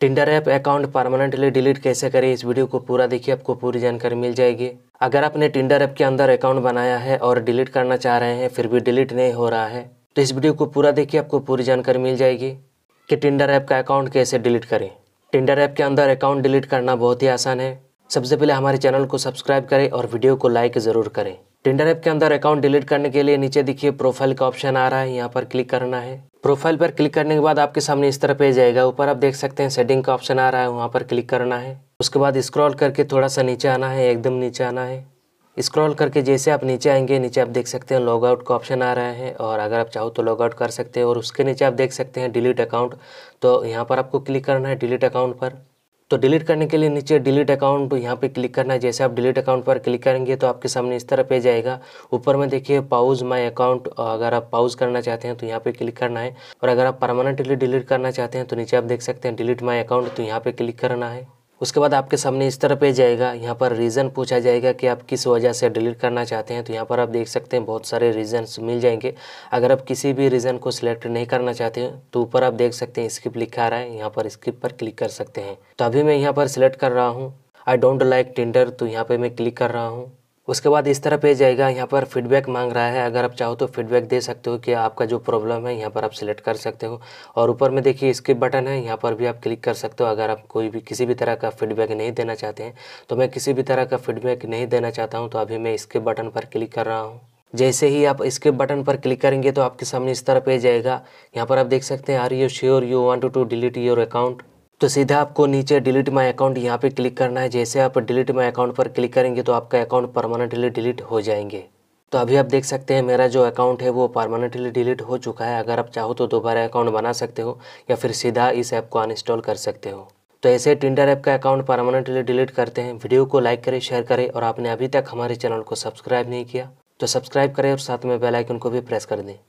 Tinder app account permanently delete कैसे करें इस वीडियो को पूरा देखिए आपको पूरी जानकारी मिल जाएगी अगर आपने टिंडर ऐप के अंदर अकाउंट बनाया है और डिलीट करना चाह रहे हैं फिर भी डिलीट नहीं हो रहा है तो इस वीडियो को पूरा देखिए आपको पूरी जानकारी मिल जाएगी कि टिंडर ऐप का अकाउंट कैसे डिलीट करें टिंडर ऐप के अंदर अकाउंट डिलीट करना बहुत ही आसान है सबसे पहले हमारे चैनल को सब्सक्राइब करें और वीडियो को लाइक ज़रूर करें टेंडर ऐप के अंदर अकाउंट डिलीट करने के लिए नीचे देखिए प्रोफाइल का ऑप्शन आ रहा है यहाँ पर क्लिक करना है प्रोफाइल पर क्लिक करने के बाद आपके सामने इस तरह पेज आएगा ऊपर आप देख सकते हैं सेटिंग का ऑप्शन आ रहा है वहाँ पर क्लिक करना है उसके बाद स्क्रॉल करके थोड़ा सा नीचे आना है एकदम नीचे आना है स्क्रॉल करके जैसे आप नीचे आएंगे नीचे आप देख सकते हैं लॉग आउट का ऑप्शन आ रहा है और अगर आप चाहो तो लॉग आउट कर सकते हैं और उसके नीचे आप देख सकते हैं डिलीट अकाउंट तो यहाँ पर आपको क्लिक करना है डिलीट अकाउंट पर तो डिलीट करने के लिए नीचे डिलीट अकाउंट यहाँ पे क्लिक करना है जैसे आप डिलीट अकाउंट पर क्लिक करेंगे तो आपके सामने इस तरह पेज आएगा ऊपर में देखिए पाउज माय अकाउंट अगर आप पाउज करना चाहते हैं तो यहाँ पे क्लिक करना है और अगर आप परमानेंटली डिलीट करना चाहते हैं तो नीचे आप देख सकते हैं डिलीट माई अकाउंट तो यहाँ पर क्लिक करना है उसके बाद आपके सामने इस तरह पे जाएगा यहाँ पर रीज़न पूछा जाएगा कि आप किस वजह से डिलीट करना चाहते हैं तो यहाँ पर आप देख सकते हैं बहुत सारे रीज़न्स मिल जाएंगे अगर आप किसी भी रीज़न को सिलेक्ट नहीं करना चाहते हैं तो ऊपर आप देख सकते हैं स्किप लिखा आ रहा है यहाँ पर स्किप पर क्लिक कर सकते हैं तो अभी मैं यहाँ पर सिलेक्ट कर रहा हूँ आई डोंट लाइक टेंडर तो यहाँ पर मैं क्लिक कर रहा हूँ उसके बाद इस तरह पेज आएगा यहाँ पर फीडबैक मांग रहा है अगर आप चाहो तो फीडबैक दे सकते हो कि आपका जो प्रॉब्लम है यहाँ पर आप सिलेक्ट कर सकते हो और ऊपर में देखिए स्किप बटन है यहाँ पर भी आप क्लिक कर सकते हो अगर आप कोई भी किसी भी तरह का फीडबैक नहीं देना चाहते हैं तो मैं किसी भी तरह का फीडबैक नहीं देना चाहता हूँ तो अभी मैं स्किप बटन पर क्लिक कर रहा हूँ जैसे ही आप इसके बटन पर क्लिक करेंगे तो आपके सामने इस तरह पेज आएगा यहाँ पर आप देख सकते हैं are you sure you want to delete your account तो सीधा आपको नीचे डिलीट माई अकाउंट यहाँ पे क्लिक करना है जैसे आप डिलीट माई अकाउंट पर क्लिक करेंगे तो आपका अकाउंट परमानेंटली डिलीट हो जाएंगे तो अभी आप देख सकते हैं मेरा जो अकाउंट है वो परमानेंटली डिलीट हो चुका है अगर आप चाहो तो दोबारा अकाउंट बना सकते हो या फिर सीधा इस ऐप को अनइंस्टॉल कर सकते हो तो ऐसे टिंडर ऐप का अकाउंट परमानेंटली डिलीट करते हैं वीडियो को लाइक करें शेयर करें और आपने अभी तक हमारे चैनल को सब्सक्राइब नहीं किया तो सब्सक्राइब करें और साथ में बेलाइकन को भी प्रेस कर दें